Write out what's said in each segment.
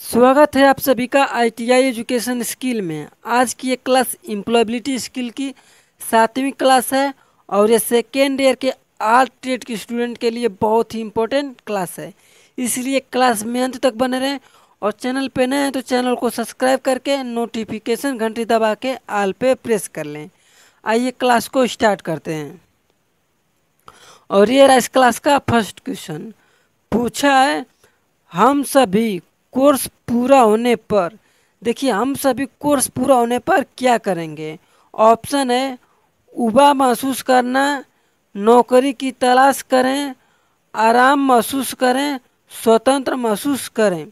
स्वागत है आप सभी का आईटीआई एजुकेशन स्किल में आज की ये क्लास इम्प्लॉयबिलिटी स्किल की सातवीं क्लास है और ये सेकेंड ईयर के आर्ट ट्रेड के स्टूडेंट के लिए बहुत ही इम्पोर्टेंट क्लास है इसलिए क्लास में अंत तक बने रहें और चैनल पे नए हैं तो चैनल को सब्सक्राइब करके नोटिफिकेशन घंटी दबा के आल पे प्रेस कर लें आइए क्लास को स्टार्ट करते हैं और ये रहा इस क्लास का फर्स्ट क्वेश्चन पूछा है हम सभी कोर्स पूरा होने पर देखिए हम सभी कोर्स पूरा होने पर क्या करेंगे ऑप्शन है उबा महसूस करना नौकरी की तलाश करें आराम महसूस करें स्वतंत्र महसूस करें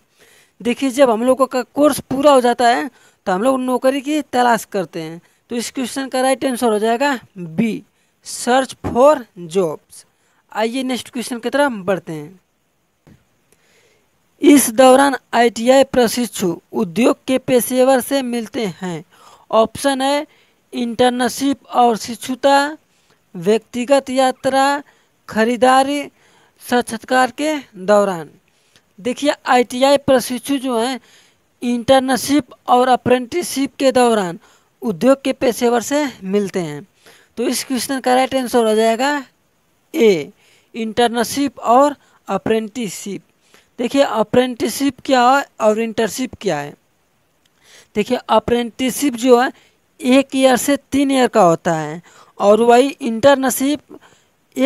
देखिए जब हम लोगों का कोर्स पूरा हो जाता है तो हम लोग नौकरी की तलाश करते हैं तो इस क्वेश्चन का राइट आंसर हो जाएगा बी सर्च फॉर जॉब्स आइए नेक्स्ट क्वेश्चन की तरफ बढ़ते हैं इस दौरान आईटीआई प्रशिक्षु उद्योग के पेशेवर से मिलते हैं ऑप्शन है इंटर्नशिप और शिक्षुता व्यक्तिगत यात्रा खरीदारी साक्षात्कार के दौरान देखिए आईटीआई प्रशिक्षु जो हैं इंटर्नशिप और अप्रेंटिसशिप के दौरान उद्योग के पेशेवर से मिलते हैं तो इस क्वेश्चन का राइट आंसर हो जाएगा ए इंटर्नशिप और अप्रेंटिसशिप देखिए अप्रेंटिसिप क्या है और इंटरशिप क्या है देखिए अप्रेंटिसिप जो है एक ईयर से तीन ईयर का होता है और वही इंटर्नशिप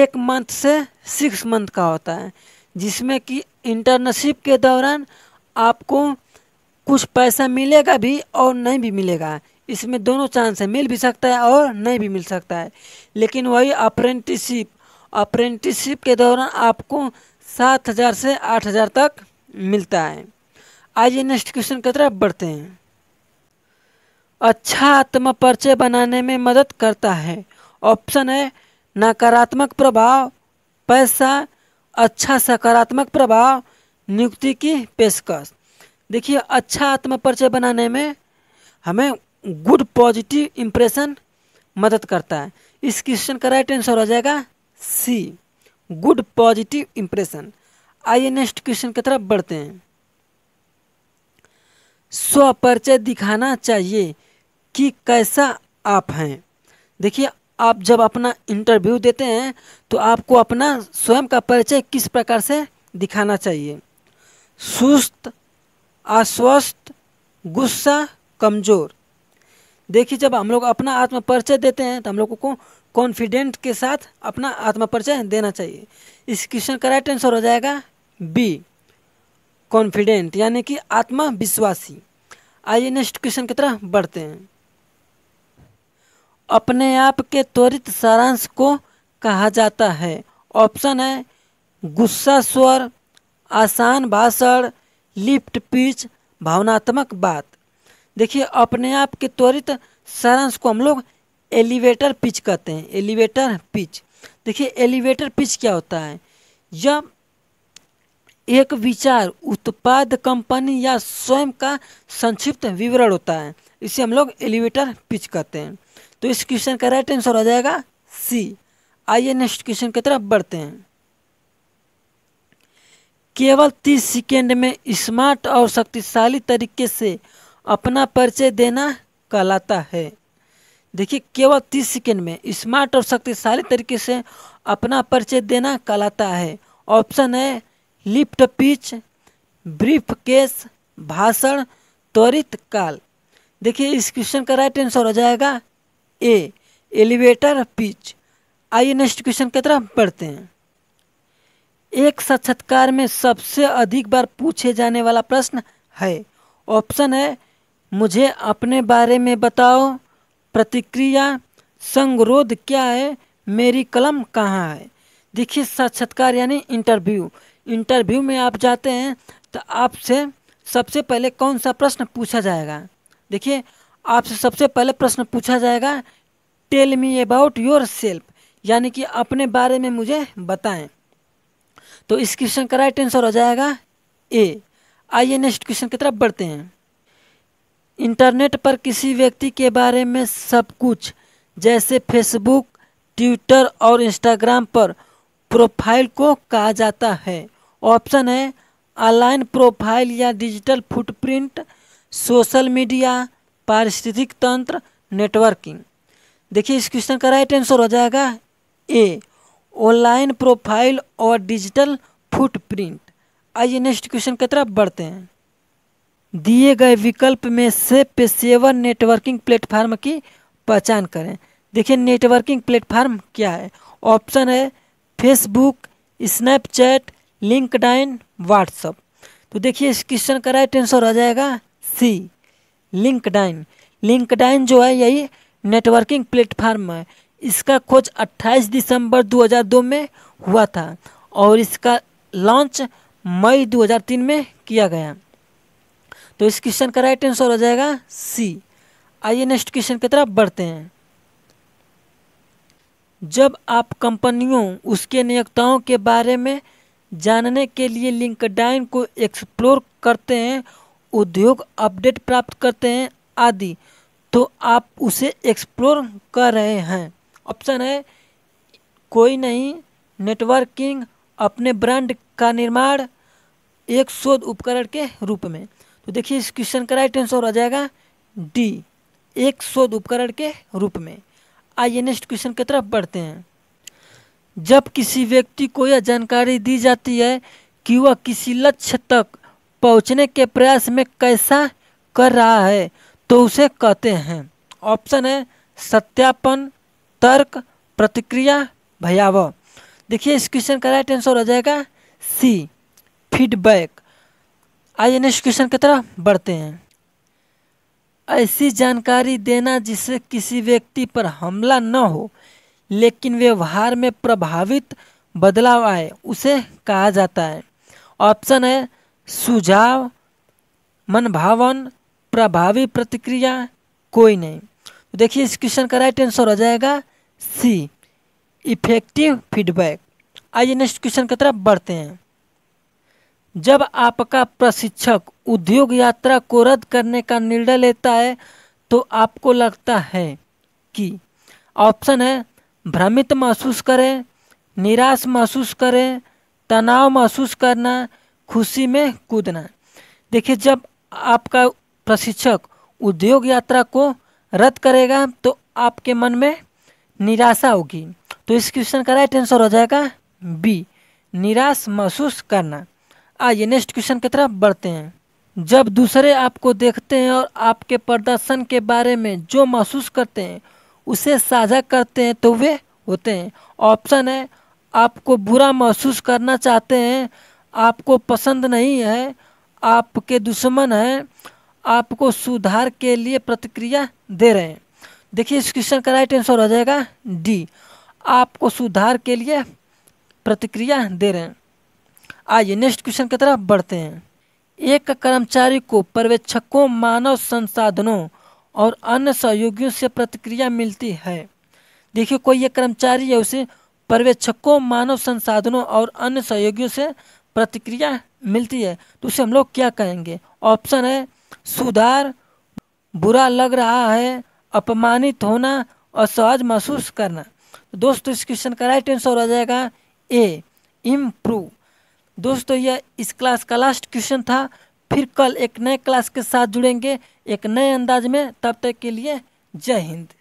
एक मंथ से सिक्स मंथ का होता है जिसमें कि इंटर्नशिप के दौरान आपको कुछ पैसा मिलेगा भी और नहीं भी मिलेगा इसमें दोनों चांस है मिल भी सकता है और नहीं भी मिल सकता है लेकिन वही अप्रेंटिसिप अप्रेंटिसशिप के दौरान आपको सात हज़ार से आठ हज़ार तक मिलता है आइए नेक्स्ट क्वेश्चन की तरफ बढ़ते हैं अच्छा आत्म परिचय बनाने में मदद करता है ऑप्शन है नकारात्मक प्रभाव पैसा अच्छा सकारात्मक प्रभाव नियुक्ति की पेशकश देखिए अच्छा आत्म परिचय बनाने में हमें गुड पॉजिटिव इम्प्रेशन मदद करता है इस क्वेश्चन का राइट आंसर हो जाएगा सी गुड पॉजिटिव इम्प्रेशन आइए नेक्स्ट क्वेश्चन की तरफ बढ़ते हैं स्वपरिचय दिखाना चाहिए कि कैसा आप हैं देखिए आप जब अपना इंटरव्यू देते हैं तो आपको अपना स्वयं का परिचय किस प्रकार से दिखाना चाहिए सुस्त अस्वस्थ गुस्सा कमज़ोर देखिए जब हम लोग अपना आत्म परिचय देते हैं तो हम लोगों को कॉन्फिडेंट के साथ अपना आत्मपरिचय परिचय देना चाहिए इस क्वेश्चन का राइट आंसर हो जाएगा बी कॉन्फिडेंट यानी कि आत्मविश्वासी आइए नेक्स्ट क्वेश्चन की तरह बढ़ते हैं अपने आप के त्वरित सारांश को कहा जाता है ऑप्शन है गुस्सा स्वर आसान भाषण लिफ्ट पिच भावनात्मक बात देखिए अपने आप के त्वरित सारांश को हम लोग एलिवेटर पिच कहते हैं एलिवेटर पिच देखिए एलिवेटर पिच क्या होता है यह एक विचार उत्पाद कंपनी या स्वयं का संक्षिप्त विवरण होता है इसे हम लोग एलिवेटर पिच कहते हैं तो इस क्वेश्चन का राइट आंसर हो जाएगा सी आइए नेक्स्ट क्वेश्चन की तरफ बढ़ते हैं केवल तीस सेकेंड में स्मार्ट और शक्तिशाली तरीके से अपना परिचय देना कहलाता है देखिए केवल तीस सेकेंड में स्मार्ट और शक्तिशाली तरीके से अपना परिचय देना कहलाता है ऑप्शन है लिफ्ट पिच ब्रीफ केस भाषण त्वरित काल देखिए इस क्वेश्चन का राइट आंसर हो जाएगा ए एलिवेटर पिच आइए नेक्स्ट क्वेश्चन की तरफ पढ़ते हैं एक साक्षात्कार में सबसे अधिक बार पूछे जाने वाला प्रश्न है ऑप्शन है मुझे अपने बारे में बताओ प्रतिक्रिया संगरोध क्या है मेरी कलम कहाँ है देखिए साक्षात्कार यानी इंटरव्यू इंटरव्यू में आप जाते हैं तो आपसे सबसे पहले कौन सा प्रश्न पूछा जाएगा देखिए आपसे सबसे पहले प्रश्न पूछा जाएगा tell me about yourself यानी कि अपने बारे में मुझे बताएं तो इस क्वेश्चन का राइट आंसर हो जाएगा ए आइए नेक्स्ट क्वेश्चन की तरफ बढ़ते हैं इंटरनेट पर किसी व्यक्ति के बारे में सब कुछ जैसे फेसबुक ट्विटर और इंस्टाग्राम पर प्रोफाइल को कहा जाता है ऑप्शन है ऑनलाइन प्रोफाइल या डिजिटल फुटप्रिंट सोशल मीडिया पारिस्थितिक तंत्र नेटवर्किंग देखिए इस क्वेश्चन का राइट आंसर हो जाएगा ए ऑनलाइन प्रोफाइल और डिजिटल फुटप्रिंट आइए नेक्स्ट क्वेश्चन की तरफ बढ़ते हैं दिए गए विकल्प में से पेशेवर नेटवर्किंग प्लेटफार्म की पहचान करें देखिए नेटवर्किंग प्लेटफार्म क्या है ऑप्शन है फेसबुक स्नैपचैट लिंकडाइन व्हाट्सअप तो देखिए इस क्वेश्चन का राइट आंसर आ जाएगा सी लिंकडाइन लिंकडाइन जो है यही नेटवर्किंग प्लेटफार्म है इसका खोज 28 दिसंबर 2002 में हुआ था और इसका लॉन्च मई 2003 में किया गया तो इस क्वेश्चन का राइट आंसर हो जाएगा सी आइए नेक्स्ट क्वेश्चन की तरफ बढ़ते हैं जब आप कंपनियों उसके नियोक्ताओं के बारे में जानने के लिए लिंकडाइन को एक्सप्लोर करते हैं उद्योग अपडेट प्राप्त करते हैं आदि तो आप उसे एक्सप्लोर कर रहे हैं ऑप्शन है कोई नहीं नेटवर्किंग अपने ब्रांड का निर्माण एक शोध उपकरण के रूप में तो देखिए इस क्वेश्चन का राइट आंसर आ जाएगा डी एक शोध उपकरण के रूप में आइए नेक्स्ट क्वेश्चन की तरफ बढ़ते हैं जब किसी व्यक्ति को यह जानकारी दी जाती है कि वह किसी लक्ष्य तक पहुंचने के प्रयास में कैसा कर रहा है तो उसे कहते हैं ऑप्शन है सत्यापन तर्क प्रतिक्रिया भयावह देखिए इस क्वेश्चन का राइट आंसर हो जाएगा सी फीडबैक आयनिश क्वेश्चन की तरह बढ़ते हैं ऐसी जानकारी देना जिससे किसी व्यक्ति पर हमला न हो लेकिन व्यवहार में प्रभावित बदलाव आए उसे कहा जाता है ऑप्शन है सुझाव मनभावन प्रभावी प्रतिक्रिया कोई नहीं तो देखिए इस क्वेश्चन का राइट आंसर हो जाएगा सी इफेक्टिव फीडबैक आइए नेक्स्ट क्वेश्चन की तरफ बढ़ते हैं जब आपका प्रशिक्षक उद्योग यात्रा को रद्द करने का निर्णय लेता है तो आपको लगता है कि ऑप्शन है भ्रमित महसूस करें निराश महसूस करें तनाव महसूस करना खुशी में कूदना देखिए जब आपका प्रशिक्षक उद्योग यात्रा को रद्द करेगा तो आपके मन में निराशा होगी तो इस क्वेश्चन का राइट आंसर हो जाएगा बी निराश महसूस करना आइए नेक्स्ट क्वेश्चन की तरफ बढ़ते हैं जब दूसरे आपको देखते हैं और आपके प्रदर्शन के बारे में जो महसूस करते हैं उसे साझा करते हैं तो वे होते हैं ऑप्शन है आपको बुरा महसूस करना चाहते हैं आपको पसंद नहीं है आपके दुश्मन हैं आपको सुधार के लिए प्रतिक्रिया दे रहे हैं देखिए इस क्वेश्चन का राइट आंसर हो जाएगा डी आपको सुधार के लिए प्रतिक्रिया दे रहे हैं आइए नेक्स्ट क्वेश्चन की तरफ बढ़ते हैं एक कर्मचारी को पर्यवेक्षकों मानव संसाधनों और अन्य सहयोगियों से प्रतिक्रिया मिलती है देखिए कोई एक कर्मचारी है उसे पर्यवेक्षकों मानव संसाधनों और अन्य सहयोगियों से प्रतिक्रिया मिलती है तो उसे हम लोग क्या कहेंगे ऑप्शन है सुधार बुरा लग रहा है अपमानित होना और सहज महसूस करना दोस्तों इस क्वेश्चन का राइट आंसर हो जाएगा ए इम्प्रूव दोस्तों यह इस क्लास का लास्ट क्वेश्चन था फिर कल एक नए क्लास के साथ जुड़ेंगे एक नए अंदाज में तब तक के लिए जय हिंद